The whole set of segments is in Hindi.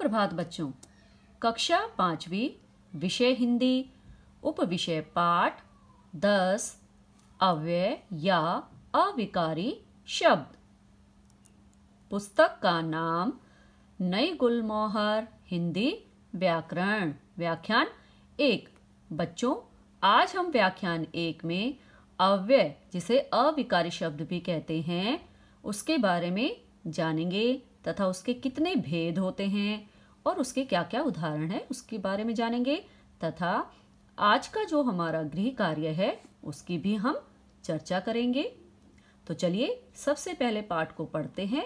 सुप्रभात बच्चों कक्षा पांचवी विषय हिंदी उप विषय पाठ दस अव्यय या अविकारी शब्द पुस्तक का नाम नई गुलमोहर हिंदी व्याकरण व्याख्यान एक बच्चों आज हम व्याख्यान एक में अव्यय जिसे अविकारी शब्द भी कहते हैं उसके बारे में जानेंगे तथा उसके कितने भेद होते हैं और उसके क्या क्या उदाहरण है उसके बारे में जानेंगे तथा आज का जो हमारा गृह कार्य है उसकी भी हम चर्चा करेंगे तो चलिए सबसे पहले पाठ को पढ़ते हैं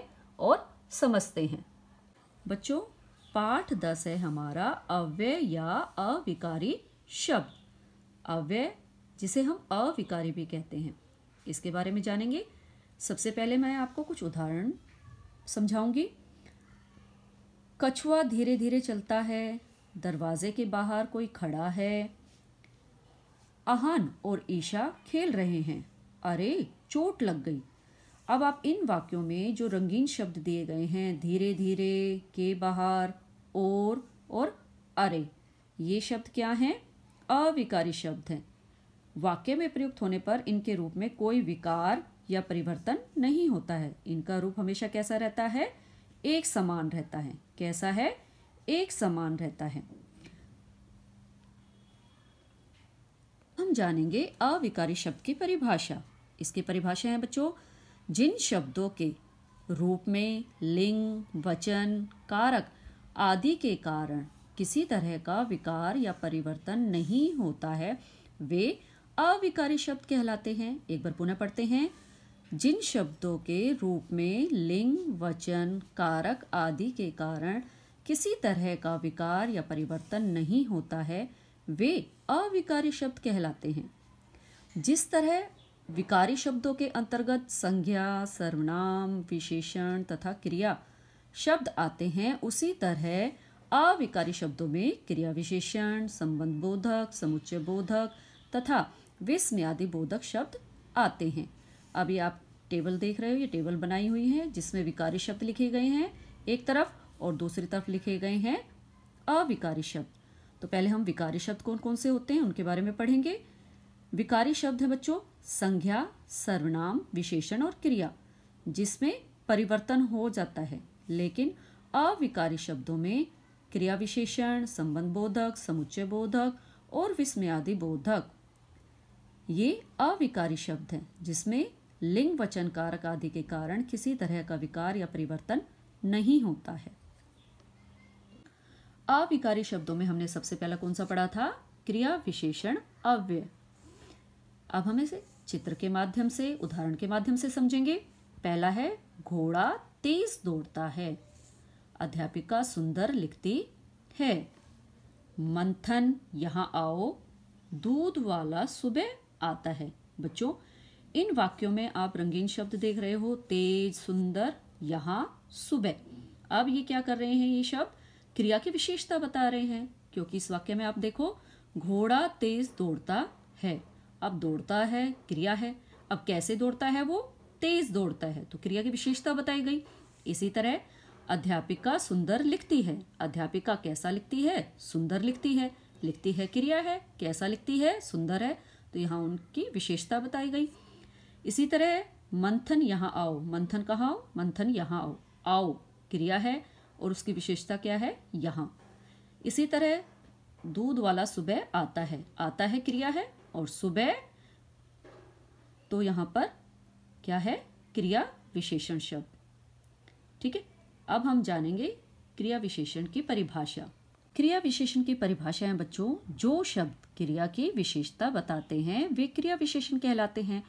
और समझते हैं बच्चों पाठ दस है हमारा अव्यय या अविकारी शब्द अव्यय जिसे हम अविकारी भी कहते हैं इसके बारे में जानेंगे सबसे पहले मैं आपको कुछ उदाहरण समझाऊंगी कछुआ धीरे धीरे चलता है दरवाजे के बाहर कोई खड़ा है अहान और ईशा खेल रहे हैं अरे चोट लग गई अब आप इन वाक्यों में जो रंगीन शब्द दिए गए हैं धीरे धीरे के बाहर और और अरे ये शब्द क्या हैं अविकारी शब्द हैं वाक्य में प्रयुक्त होने पर इनके रूप में कोई विकार या परिवर्तन नहीं होता है इनका रूप हमेशा कैसा रहता है एक समान रहता है कैसा है एक समान रहता है हम जानेंगे अविकारी शब्द की परिभाषा इसकी परिभाषा है बच्चों जिन शब्दों के रूप में लिंग वचन कारक आदि के कारण किसी तरह का विकार या परिवर्तन नहीं होता है वे अविकारी शब्द कहलाते हैं एक बार पुनः पढ़ते हैं जिन शब्दों के रूप में लिंग वचन कारक आदि के कारण किसी तरह का विकार या परिवर्तन नहीं होता है वे अविकारी शब्द कहलाते हैं जिस तरह विकारी शब्दों के अंतर्गत संज्ञा सर्वनाम विशेषण तथा क्रिया शब्द आते हैं उसी तरह अविकारी शब्दों में क्रिया विशेषण संबंध बोधक समुच्चय बोधक तथा विस्मयादि बोधक शब्द आते हैं अभी आप टेबल देख रहे हो ये टेबल बनाई हुई है जिसमें विकारी शब्द लिखे गए हैं एक तरफ और दूसरी तरफ लिखे गए हैं अविकारी शब्द तो पहले हम विकारी शब्द कौन कौन से होते हैं उनके बारे में पढ़ेंगे विकारी शब्द है बच्चों संज्ञा सर्वनाम विशेषण और क्रिया जिसमें परिवर्तन हो जाता है लेकिन अविकारी शब्दों में क्रिया विशेषण संबंध बोधक समुच्चय बोधक और विस्मयादि बोधक ये अविकारी शब्द हैं जिसमें लिंग वचन कारक आदि के कारण किसी तरह का विकार या परिवर्तन नहीं होता है अविकारी शब्दों में हमने सबसे पहला कौन सा पढ़ा था क्रिया विशेषण अव्यय अब हम इसे चित्र के माध्यम से उदाहरण के माध्यम से समझेंगे पहला है घोड़ा तेज दौड़ता है अध्यापिका सुंदर लिखती है मंथन यहाँ आओ दूध वाला सुबह आता है बच्चों इन वाक्यों में आप रंगीन शब्द देख रहे हो तेज सुंदर यहाँ सुबह अब ये क्या कर रहे हैं ये शब्द क्रिया की विशेषता बता रहे हैं क्योंकि इस वाक्य में आप देखो घोड़ा तेज दौड़ता है अब दौड़ता है क्रिया है अब कैसे दौड़ता है वो तेज दौड़ता है तो क्रिया की विशेषता बताई गई इसी तरह अध्यापिका सुंदर लिखती है अध्यापिका कैसा लिखती है सुंदर लिखती है लिखती है क्रिया है कैसा लिखती है सुंदर है तो यहाँ उनकी विशेषता बताई गई इसी तरह मंथन यहाँ आओ मंथन कहाँ आओ मंथन यहाँ आओ आओ क्रिया है और उसकी विशेषता क्या है यहाँ इसी तरह दूध वाला सुबह आता है आता है क्रिया है और सुबह तो यहाँ पर क्या है क्रिया विशेषण शब्द ठीक है अब हम जानेंगे क्रिया विशेषण की परिभाषा क्रिया विशेषण की परिभाषा है बच्चों जो शब्द क्रिया की विशेषता बताते हैं वे क्रिया विशेषण कहलाते हैं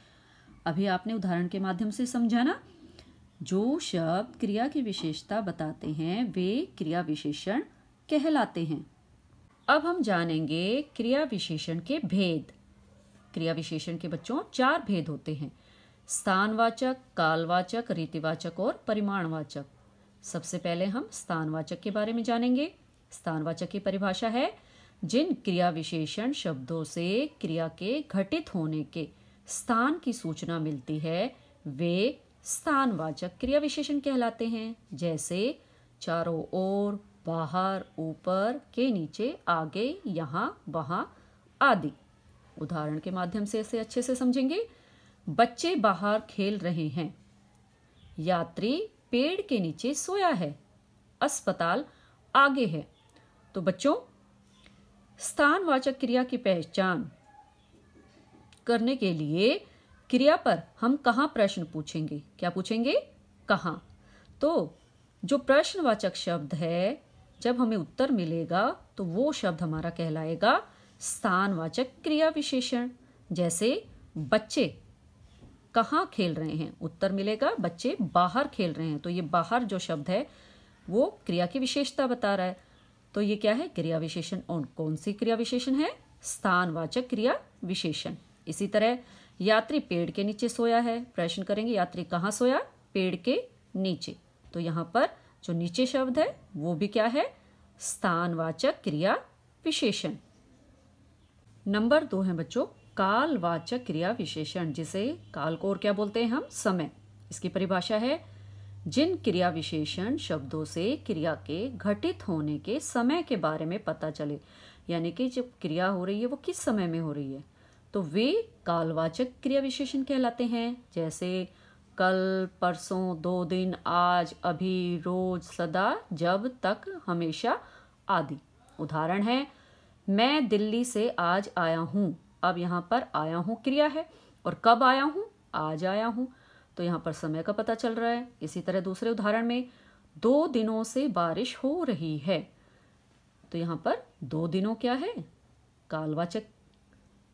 अभी आपने उदाहरण के माध्यम से समझा ना जो शब्द क्रिया की विशेषता बताते हैं वे क्रिया विशेषण कहलाते हैं अब हम जानेंगे क्रिया विशेषण के भेद क्रिया विशेषण के बच्चों चार भेद होते हैं स्थानवाचक कालवाचक रीतिवाचक और परिमाणवाचक सबसे पहले हम स्थानवाचक के बारे में जानेंगे स्थानवाचक की परिभाषा है जिन क्रिया विशेषण शब्दों से क्रिया के घटित होने के स्थान की सूचना मिलती है वे स्थानवाचक क्रिया विशेषण कहलाते हैं जैसे चारों ओर बाहर ऊपर के नीचे आगे यहाँ वहाँ आदि उदाहरण के माध्यम से इसे अच्छे से समझेंगे बच्चे बाहर खेल रहे हैं यात्री पेड़ के नीचे सोया है अस्पताल आगे है तो बच्चों स्थानवाचक क्रिया की पहचान करने के लिए क्रिया पर हम कहाँ प्रश्न पूछेंगे क्या पूछेंगे कहाँ तो जो प्रश्नवाचक शब्द है जब हमें उत्तर मिलेगा तो वो शब्द हमारा कहलाएगा स्थानवाचक क्रिया विशेषण जैसे बच्चे कहाँ खेल रहे हैं उत्तर मिलेगा बच्चे बाहर खेल रहे हैं तो ये बाहर जो शब्द है वो क्रिया की विशेषता बता रहा है तो ये क्या है क्रिया विशेषण और कौन सी क्रिया विशेषण है स्थानवाचक क्रिया विशेषण इसी तरह यात्री पेड़ के नीचे सोया है प्रश्न करेंगे यात्री कहाँ सोया पेड़ के नीचे तो यहाँ पर जो नीचे शब्द है वो भी क्या है स्थानवाचक क्रिया विशेषण नंबर दो है बच्चों कालवाचक क्रिया विशेषण जिसे काल को और क्या बोलते हैं हम समय इसकी परिभाषा है जिन क्रिया विशेषण शब्दों से क्रिया के घटित होने के समय के बारे में पता चले यानी कि जब क्रिया हो रही है वो किस समय में हो रही है तो वे कालवाचक क्रिया विशेषण कहलाते हैं जैसे कल परसों दो दिन आज अभी रोज सदा जब तक हमेशा आदि उदाहरण है मैं दिल्ली से आज आया हूँ अब यहाँ पर आया हूँ क्रिया है और कब आया हूँ आज आया हूँ तो यहाँ पर समय का पता चल रहा है इसी तरह दूसरे उदाहरण में दो दिनों से बारिश हो रही है तो यहाँ पर दो दिनों क्या है कालवाचक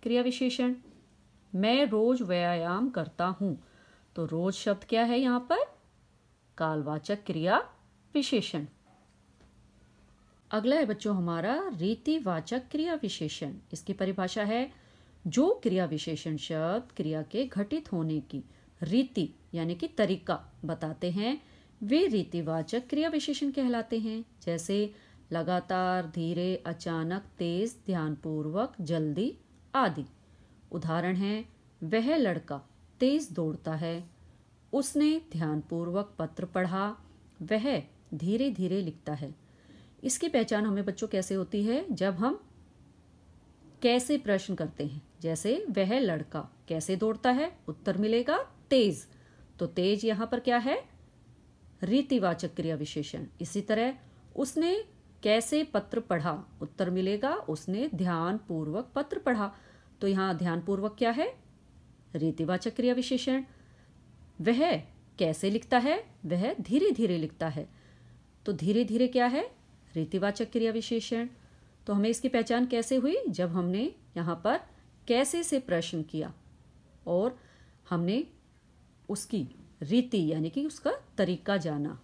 क्रिया विशेषण मैं रोज व्यायाम करता हूँ तो रोज शब्द क्या है यहाँ पर कालवाचक क्रिया विशेषण अगला है बच्चों हमारा रीतिवाचक क्रिया विशेषण इसकी परिभाषा है जो क्रिया विशेषण शब्द क्रिया के घटित होने की रीति यानी कि तरीका बताते हैं वे रीतिवाचक क्रिया विशेषण कहलाते हैं जैसे लगातार धीरे अचानक तेज ध्यानपूर्वक जल्दी आदि उदाहरण है वह लड़का तेज दौड़ता है उसने ध्यानपूर्वक पत्र पढ़ा वह धीरे धीरे लिखता है इसकी पहचान हमें बच्चों कैसे होती है जब हम कैसे प्रश्न करते हैं जैसे वह लड़का कैसे दौड़ता है उत्तर मिलेगा तेज तो तेज यहां पर क्या है रीतिवाचक क्रिया विशेषण इसी तरह उसने कैसे पत्र पढ़ा उत्तर मिलेगा उसने ध्यान पूर्वक पत्र पढ़ा तो यहाँ ध्यान पूर्वक क्या है रीतिवाचक क्रिया विशेषण वह कैसे लिखता है वह धीरे धीरे लिखता है तो धीरे धीरे क्या है रीतिवाचक क्रिया विशेषण तो हमें इसकी पहचान कैसे हुई जब हमने यहाँ पर कैसे से प्रश्न किया और हमने उसकी रीति यानी कि उसका तरीका जाना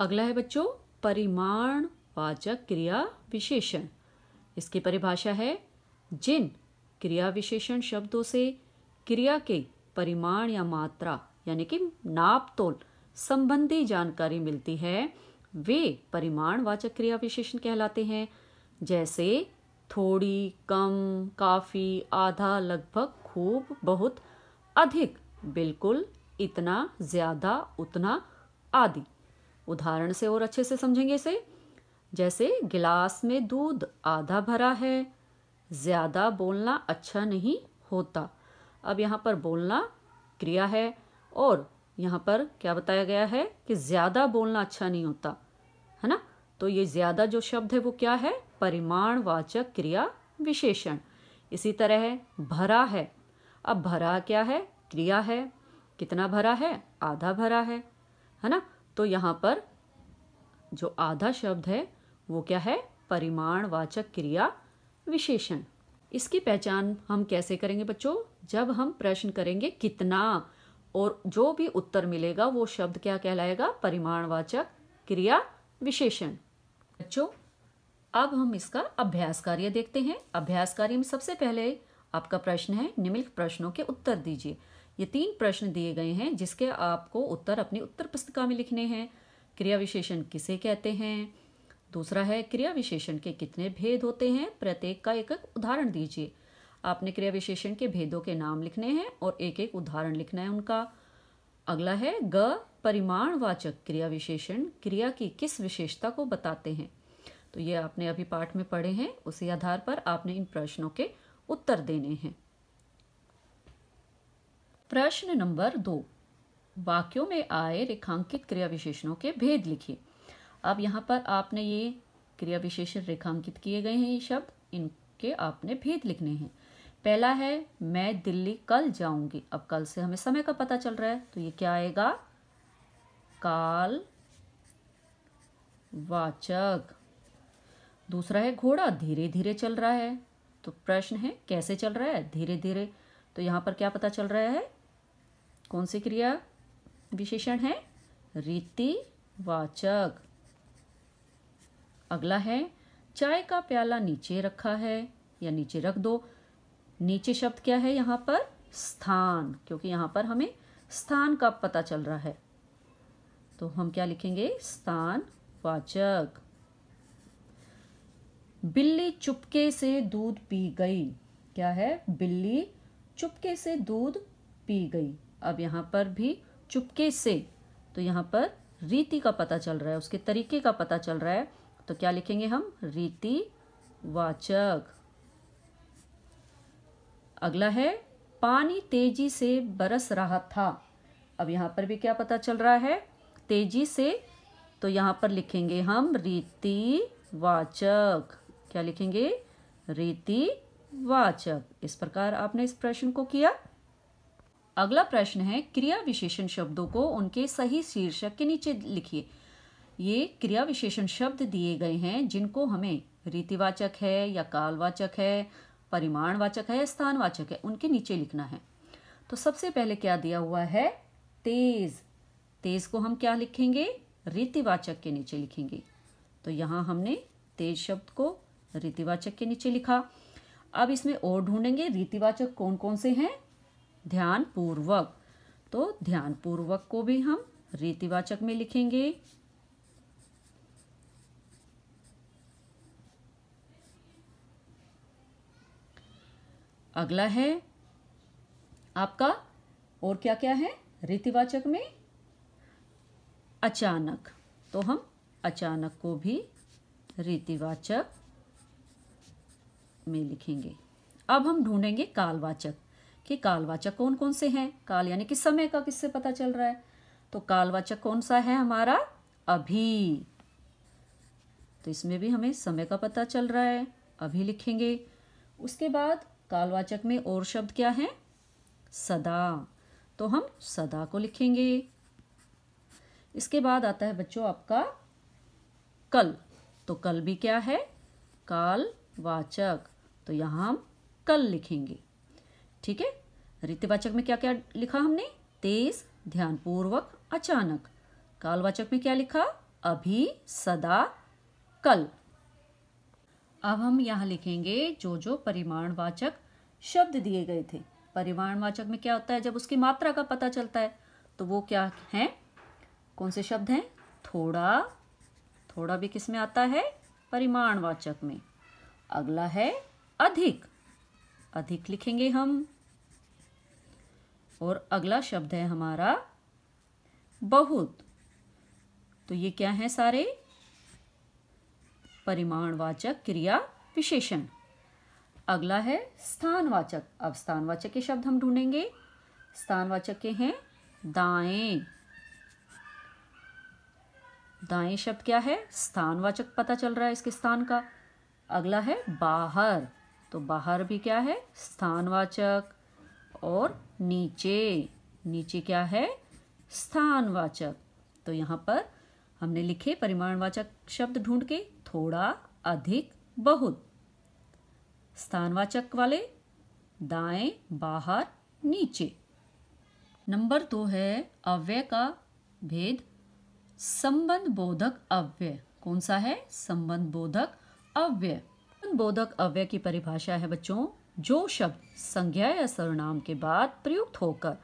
अगला है बच्चों परिमाण वाचक क्रिया विशेषण इसकी परिभाषा है जिन क्रिया विशेषण शब्दों से क्रिया के परिमाण या मात्रा यानी कि नाप तोल संबंधी जानकारी मिलती है वे परिमाण वाचक क्रिया विशेषण कहलाते हैं जैसे थोड़ी कम काफ़ी आधा लगभग खूब बहुत अधिक बिल्कुल इतना ज़्यादा उतना आदि उदाहरण से और अच्छे से समझेंगे इसे जैसे गिलास में दूध आधा भरा है ज़्यादा बोलना अच्छा नहीं होता अब यहाँ पर बोलना क्रिया है और यहाँ पर क्या बताया गया है कि ज़्यादा बोलना अच्छा नहीं होता है ना तो ये ज़्यादा जो शब्द है वो क्या है परिमाण वाचक क्रिया विशेषण इसी तरह है भरा है अब भरा क्या है क्रिया है कितना भरा है आधा भरा है है ना तो यहाँ पर जो आधा शब्द है वो क्या है परिमाणवाचक क्रिया विशेषण इसकी पहचान हम कैसे करेंगे बच्चों जब हम प्रश्न करेंगे कितना और जो भी उत्तर मिलेगा वो शब्द क्या कहलाएगा परिमाणवाचक क्रिया विशेषण बच्चों अब हम इसका अभ्यास कार्य देखते हैं अभ्यास कार्य में सबसे पहले आपका प्रश्न है निम्नलिखित प्रश्नों के उत्तर दीजिए ये तीन प्रश्न दिए गए हैं जिसके आपको उत्तर अपनी उत्तर पुस्तिका में लिखने हैं क्रिया विशेषण किसे कहते हैं दूसरा है क्रिया विशेषण के कितने भेद होते हैं प्रत्येक का एक एक उदाहरण दीजिए आपने क्रिया विशेषण के भेदों के नाम लिखने हैं और एक एक उदाहरण लिखना है उनका अगला है ग परिमाणवाचक क्रिया विशेषण क्रिया की किस विशेषता को बताते हैं तो ये आपने अभी पाठ में पढ़े हैं उसी आधार पर आपने इन प्रश्नों के उत्तर देने हैं प्रश्न नंबर दो वाक्यों में आए रेखांकित क्रिया विशेषणों के भेद लिखिए अब यहाँ पर आपने ये क्रिया विशेषण रेखांकित किए गए हैं ये शब्द इनके आपने भेद लिखने हैं पहला है मैं दिल्ली कल जाऊंगी अब कल से हमें समय का पता चल रहा है तो ये क्या आएगा काल वाचक दूसरा है घोड़ा धीरे धीरे चल रहा है तो प्रश्न है कैसे चल रहा है धीरे धीरे तो यहाँ पर क्या पता चल रहा है कौन सी क्रिया विशेषण है रीति वाचक अगला है चाय का प्याला नीचे रखा है या नीचे रख दो नीचे शब्द क्या है यहां पर स्थान क्योंकि यहां पर हमें स्थान का पता चल रहा है तो हम क्या लिखेंगे स्थान वाचक बिल्ली चुपके से दूध पी गई क्या है बिल्ली चुपके से दूध पी गई अब यहाँ पर भी चुपके से तो यहाँ पर रीति का पता चल रहा है उसके तरीके का पता चल रहा है तो क्या लिखेंगे हम रीति वाचक अगला है पानी तेजी से बरस रहा था अब यहाँ पर भी क्या पता चल रहा है तेजी से तो यहाँ पर लिखेंगे हम रीति वाचक क्या लिखेंगे रीति वाचक इस प्रकार आपने इस प्रश्न को किया अगला प्रश्न है क्रिया विशेषण शब्दों को उनके सही शीर्षक के नीचे लिखिए ये क्रिया विशेषण शब्द दिए गए हैं जिनको हमें रीतिवाचक है या कालवाचक है परिमाणवाचक है या स्थानवाचक है उनके नीचे लिखना है तो सबसे पहले क्या दिया हुआ है तेज तेज को हम क्या लिखेंगे रीतिवाचक के नीचे लिखेंगे तो यहाँ हमने तेज शब्द को रीतिवाचक के नीचे लिखा अब इसमें और ढूंढेंगे रीतिवाचक कौन कौन से हैं ध्यान पूर्वक तो ध्यान पूर्वक को भी हम रीतिवाचक में लिखेंगे अगला है आपका और क्या क्या है रीतिवाचक में अचानक तो हम अचानक को भी रीतिवाचक में लिखेंगे अब हम ढूंढेंगे कालवाचक कि कालवाचक कौन कौन से हैं काल यानी कि समय का किससे पता चल रहा है तो कालवाचक कौन सा है हमारा अभी तो इसमें भी हमें समय का पता चल रहा है अभी लिखेंगे उसके बाद कालवाचक में और शब्द क्या है सदा तो हम सदा को लिखेंगे इसके बाद आता है बच्चों आपका कल तो कल भी क्या है कालवाचक तो यहां हम कल लिखेंगे ठीक है रितिवाचक में क्या क्या लिखा हमने तेज ध्यानपूर्वक अचानक कालवाचक में क्या लिखा अभी सदा कल अब हम यहां लिखेंगे जो जो परिमाणवाचक शब्द दिए गए थे परिमाणवाचक में क्या होता है जब उसकी मात्रा का पता चलता है तो वो क्या है कौन से शब्द हैं थोड़ा थोड़ा भी किस में आता है परिमाणवाचक में अगला है अधिक अधिक लिखेंगे हम और अगला शब्द है हमारा बहुत तो ये क्या है सारे परिमाणवाचक क्रिया विशेषण अगला है स्थानवाचक अब स्थानवाचक के शब्द हम ढूंढेंगे स्थानवाचक के हैं दाएं दाएं शब्द क्या है स्थानवाचक पता चल रहा है इसके स्थान का अगला है बाहर तो बाहर भी क्या है स्थानवाचक और नीचे नीचे क्या है स्थानवाचक तो यहाँ पर हमने लिखे परिमाणवाचक शब्द ढूंढ के थोड़ा अधिक बहुत स्थानवाचक वाले दाएं बाहर नीचे नंबर दो है अव्यय का भेद संबंध बोधक अव्यय कौन सा है संबंध बोधक अव्यय बोधक अव्यय की परिभाषा है बच्चों जो शब्द संज्ञा या सर्वनाम के बाद प्रयुक्त होकर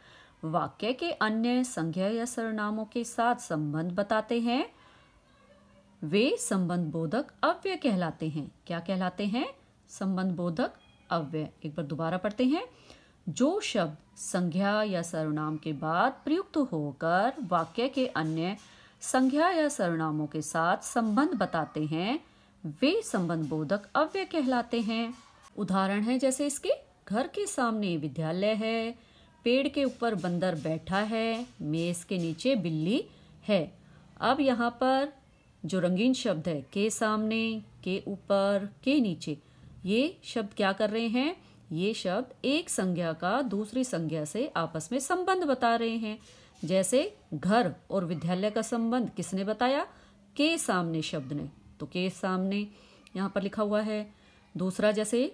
वाक्य के अन्य संज्ञा या सर्वनामों के साथ संबंध बताते हैं वे संबंध बोधक अव्यय कहलाते हैं क्या कहलाते हैं संबंध बोधक अव्यय एक बार दोबारा पढ़ते हैं जो शब्द संज्ञा या सर्वनाम के बाद प्रयुक्त होकर वाक्य के अन्य संज्ञा या सर्वनामों के साथ संबंध बताते हैं वे संबंध बोधक अव्यय कहलाते हैं उदाहरण है जैसे इसके घर के सामने विद्यालय है पेड़ के ऊपर बंदर बैठा है मेज के नीचे बिल्ली है अब यहाँ पर जो रंगीन शब्द है के सामने के ऊपर के नीचे ये शब्द क्या कर रहे हैं ये शब्द एक संज्ञा का दूसरी संज्ञा से आपस में संबंध बता रहे हैं जैसे घर और विद्यालय का संबंध किसने बताया के सामने शब्द ने तो के सामने यहाँ पर लिखा हुआ है दूसरा जैसे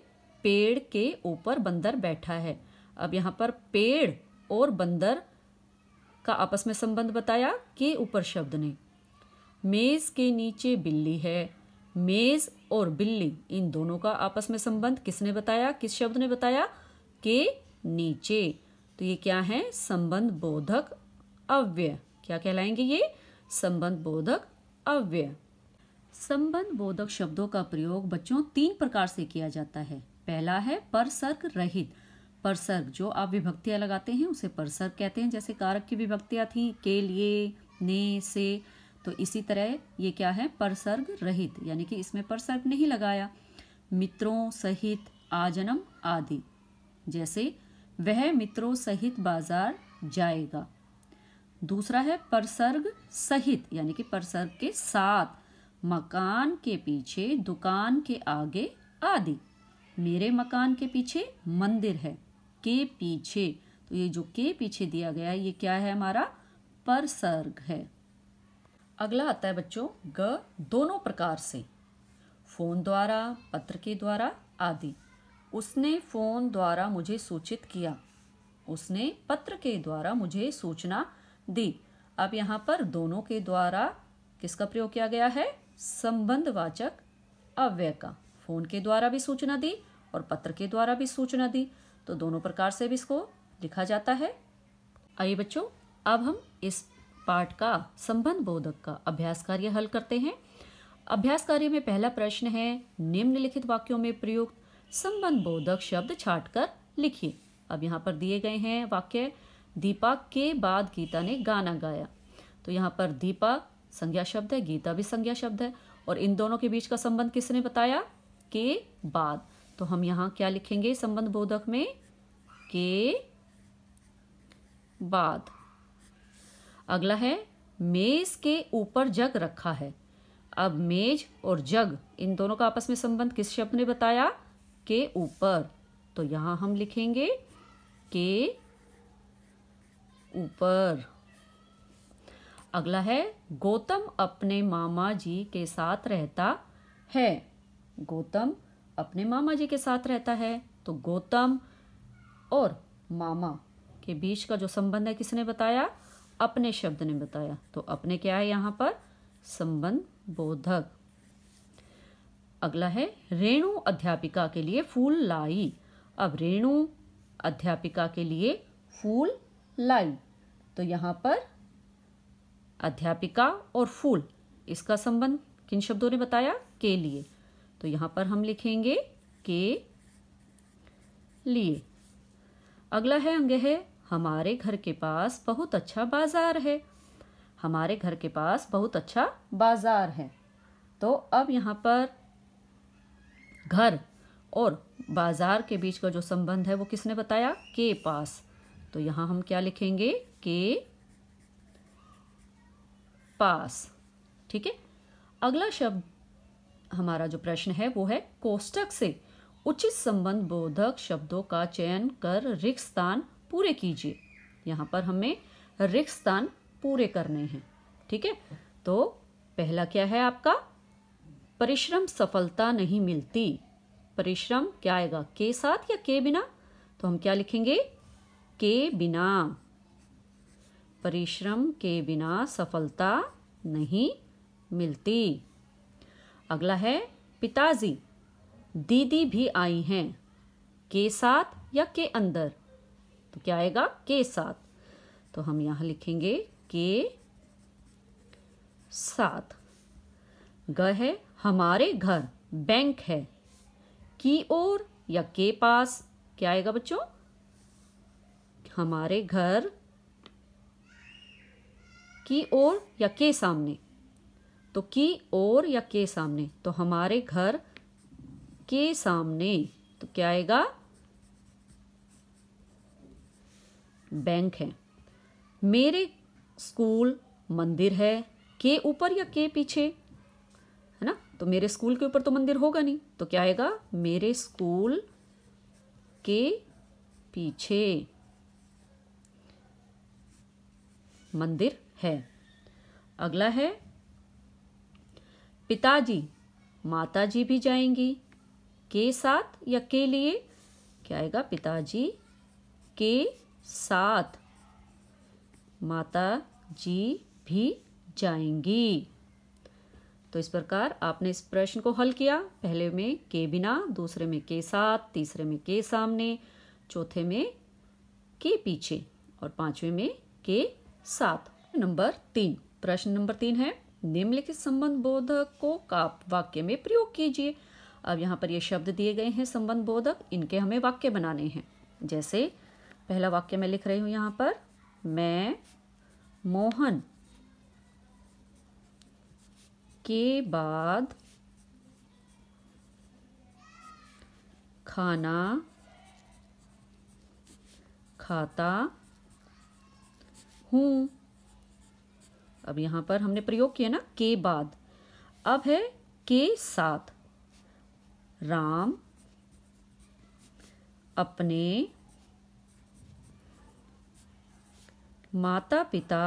पेड़ के ऊपर बंदर बैठा है अब यहाँ पर पेड़ और बंदर का आपस में संबंध बताया के ऊपर शब्द ने मेज़ के नीचे बिल्ली है मेज़ और बिल्ली इन दोनों का आपस में संबंध किसने बताया किस शब्द ने बताया के नीचे तो ये क्या है संबंध बोधक अव्यय क्या कहलाएंगे ये संबंध बोधक अव्यय संबंध बोधक शब्दों का प्रयोग बच्चों तीन प्रकार से किया जाता है पहला है परसर्ग रहित परसर्ग जो आप विभक्तियाँ लगाते हैं उसे परसर्ग कहते हैं जैसे कारक की विभक्तियाँ थी के लिए ने से तो इसी तरह ये क्या है परसर्ग रहित यानी कि इसमें परसर्ग नहीं लगाया मित्रों सहित आजनम आदि जैसे वह मित्रों सहित बाजार जाएगा दूसरा है परसर्ग सहित यानी कि परसर्ग के साथ मकान के पीछे दुकान के आगे आदि मेरे मकान के पीछे मंदिर है के पीछे तो ये जो के पीछे दिया गया ये क्या है हमारा परसर्ग है अगला आता है बच्चों ग दोनों प्रकार से फ़ोन द्वारा पत्र के द्वारा आदि उसने फ़ोन द्वारा मुझे सूचित किया उसने पत्र के द्वारा मुझे सूचना दी अब यहाँ पर दोनों के द्वारा किसका प्रयोग किया गया है संबंधवाचक अव्यय का फ़ोन के द्वारा भी सूचना दी और पत्र के द्वारा भी सूचना दी तो दोनों प्रकार से भी इसको लिखा जाता है आइए बच्चों अब हम इस पाठ का संबंध बोधक का अभ्यास कार्य हल करते हैं अभ्यास कार्य में पहला प्रश्न है निम्नलिखित वाक्यों में प्रयुक्त संबंध बोधक शब्द छाट लिखिए अब यहाँ पर दिए गए हैं वाक्य दीपा के बाद गीता ने गाना गाया तो यहाँ पर दीपा संज्ञा शब्द है गीता भी संज्ञा शब्द है और इन दोनों के बीच का संबंध किसने बताया के बाद तो हम यहाँ क्या लिखेंगे संबंध बोधक में के बाद अगला है मेज के ऊपर जग रखा है अब मेज और जग इन दोनों का आपस में संबंध किस शब्द ने बताया के ऊपर तो यहां हम लिखेंगे के ऊपर अगला है गौतम अपने मामा जी के साथ रहता है गौतम अपने मामा जी के साथ रहता है तो गौतम और मामा के बीच का जो संबंध है किसने बताया अपने शब्द ने बताया तो अपने क्या है यहां पर संबंध बोधक अगला है रेणु अध्यापिका के लिए फूल लाई अब रेणु अध्यापिका के लिए फूल लाई तो यहां पर अध्यापिका और फूल इसका संबंध किन शब्दों ने बताया के लिए तो यहाँ पर हम लिखेंगे के लिए अगला है अंग है हमारे घर के पास बहुत अच्छा बाजार है हमारे घर के पास बहुत अच्छा बाजार है तो अब यहाँ पर घर और बाजार के बीच का जो संबंध है वो किसने बताया के पास तो यहां हम क्या लिखेंगे के पास ठीक है अगला शब्द हमारा जो प्रश्न है वो है कोष्टक से उचित संबंध बोधक शब्दों का चयन कर रिक्त स्थान पूरे कीजिए यहाँ पर हमें रिक्त स्थान पूरे करने हैं ठीक है तो पहला क्या है आपका परिश्रम सफलता नहीं मिलती परिश्रम क्या आएगा के साथ या के बिना तो हम क्या लिखेंगे के बिना परिश्रम के बिना सफलता नहीं मिलती अगला है पिताजी दीदी भी आई हैं के साथ या के अंदर तो क्या आएगा के साथ तो हम यहां लिखेंगे के साथ ग है हमारे घर बैंक है की ओर या के पास क्या आएगा बच्चों हमारे घर की ओर या के सामने तो की ओर या के सामने तो हमारे घर के सामने तो क्या आएगा बैंक है मेरे स्कूल मंदिर है के ऊपर या के पीछे है ना तो मेरे स्कूल के ऊपर तो मंदिर होगा नहीं तो क्या आएगा मेरे स्कूल के पीछे मंदिर है अगला है पिताजी माताजी भी जाएंगी के साथ या के लिए क्या आएगा पिताजी के साथ माता जी भी जाएंगी तो इस प्रकार आपने इस प्रश्न को हल किया पहले में के बिना दूसरे में के साथ तीसरे में के सामने चौथे में के पीछे और पांचवें में के साथ नंबर तीन प्रश्न नंबर तीन है निम्नलिखित संबंध बोधक को का वाक्य में प्रयोग कीजिए अब यहाँ पर ये शब्द दिए गए हैं संबंध बोधक इनके हमें वाक्य बनाने हैं जैसे पहला वाक्य मैं लिख रही हूँ यहाँ पर मैं मोहन के बाद खाना खाता हूँ अब यहाँ पर हमने प्रयोग किया ना के बाद अब है के साथ राम अपने माता पिता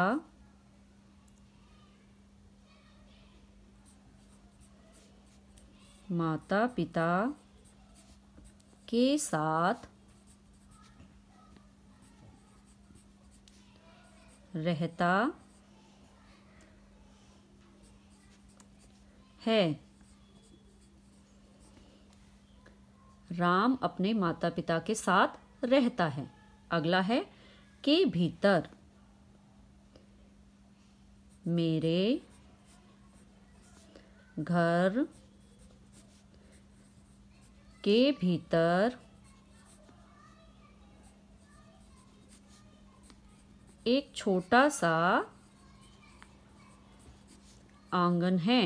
माता पिता के साथ रहता है राम अपने माता पिता के साथ रहता है अगला है के भीतर मेरे घर के भीतर एक छोटा सा आंगन है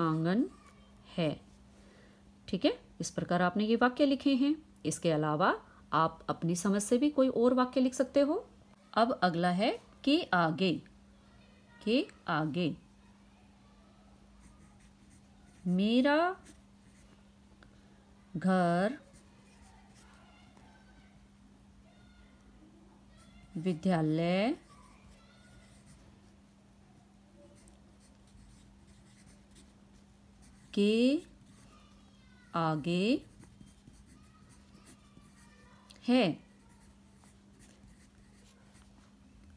आंगन है ठीक है इस प्रकार आपने ये वाक्य लिखे हैं इसके अलावा आप अपनी समझ से भी कोई और वाक्य लिख सकते हो अब अगला है के आगे के आगे मेरा घर विद्यालय के आगे है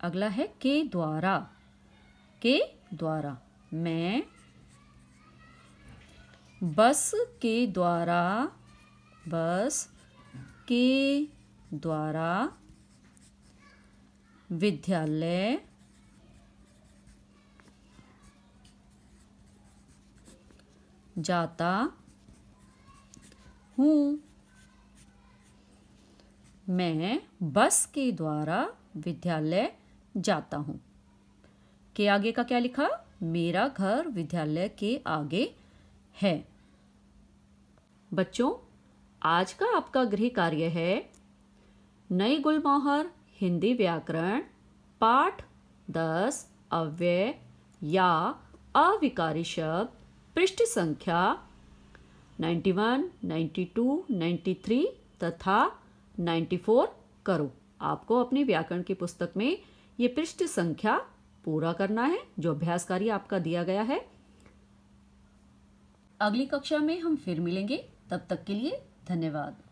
अगला है के द्वारा के द्वारा मैं बस के द्वारा बस के द्वारा विद्यालय जाता हूँ मैं बस के द्वारा विद्यालय जाता हूँ के आगे का क्या लिखा मेरा घर विद्यालय के आगे है बच्चों आज का आपका गृह कार्य है नई गुलमोहर हिंदी व्याकरण पाठ दस अव्यय या अविकारी शब्द पृष्ठ संख्या 91, 92, 93 तथा 94 करो आपको अपनी व्याकरण की पुस्तक में ये पृष्ठ संख्या पूरा करना है जो अभ्यास कार्य आपका दिया गया है अगली कक्षा में हम फिर मिलेंगे तब तक के लिए धन्यवाद